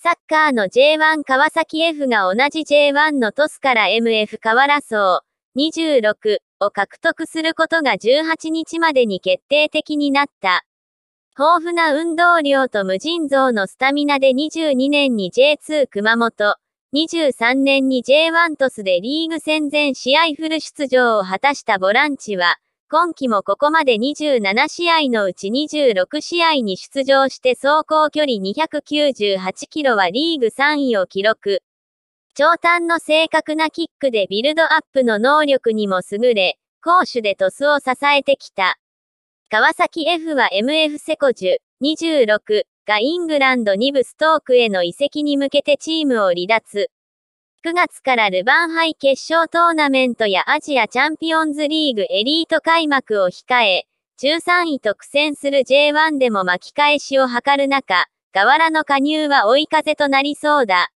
サッカーの J1 川崎 F が同じ J1 のトスから MF 河原荘26を獲得することが18日までに決定的になった。豊富な運動量と無尽蔵のスタミナで22年に J2 熊本、23年に J1 トスでリーグ戦前試合フル出場を果たしたボランチは、今季もここまで27試合のうち26試合に出場して走行距離298キロはリーグ3位を記録。長短の正確なキックでビルドアップの能力にも優れ、攻守でトスを支えてきた。川崎 F は MF セコジュ26がイングランド2部ストークへの移籍に向けてチームを離脱。9月からルヴァン杯決勝トーナメントやアジアチャンピオンズリーグエリート開幕を控え、13位と苦戦する J1 でも巻き返しを図る中、河原の加入は追い風となりそうだ。